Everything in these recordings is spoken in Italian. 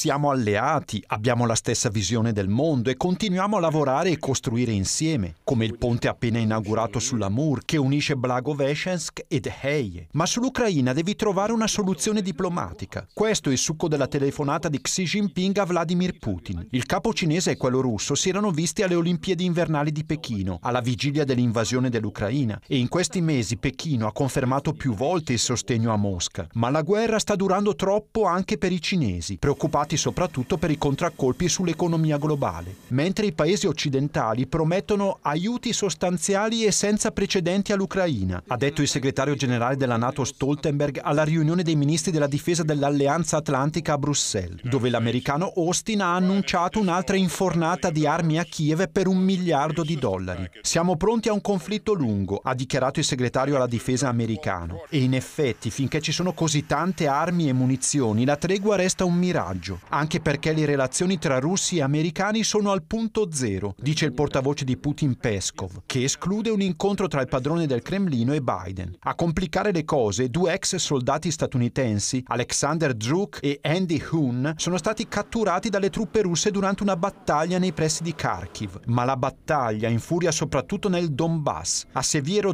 siamo alleati, abbiamo la stessa visione del mondo e continuiamo a lavorare e costruire insieme, come il ponte appena inaugurato sull'Amur che unisce Blagoveshensk ed Heye. Ma sull'Ucraina devi trovare una soluzione diplomatica. Questo è il succo della telefonata di Xi Jinping a Vladimir Putin. Il capo cinese e quello russo si erano visti alle Olimpiadi invernali di Pechino, alla vigilia dell'invasione dell'Ucraina, e in questi mesi Pechino ha confermato più volte il sostegno a Mosca. Ma la guerra sta durando troppo anche per i cinesi, preoccupati danneggiati soprattutto per i contraccolpi sull'economia globale, mentre i paesi occidentali promettono aiuti sostanziali e senza precedenti all'Ucraina, ha detto il segretario generale della Nato Stoltenberg alla riunione dei ministri della difesa dell'Alleanza Atlantica a Bruxelles, dove l'americano Austin ha annunciato un'altra infornata di armi a Kiev per un miliardo di dollari. Siamo pronti a un conflitto lungo, ha dichiarato il segretario alla difesa americano. E in effetti, finché ci sono così tante armi e munizioni, la tregua resta un miraggio anche perché le relazioni tra russi e americani sono al punto zero, dice il portavoce di Putin Peskov, che esclude un incontro tra il padrone del Cremlino e Biden. A complicare le cose, due ex soldati statunitensi, Alexander Druk e Andy Hoon, sono stati catturati dalle truppe russe durante una battaglia nei pressi di Kharkiv. Ma la battaglia infuria soprattutto nel Donbass. A Seviero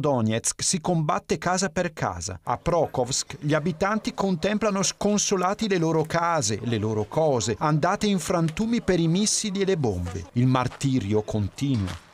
si combatte casa per casa. A Prokovsk gli abitanti contemplano sconsolati le loro case, le loro cose, andate in frantumi per i missili e le bombe. Il martirio continua.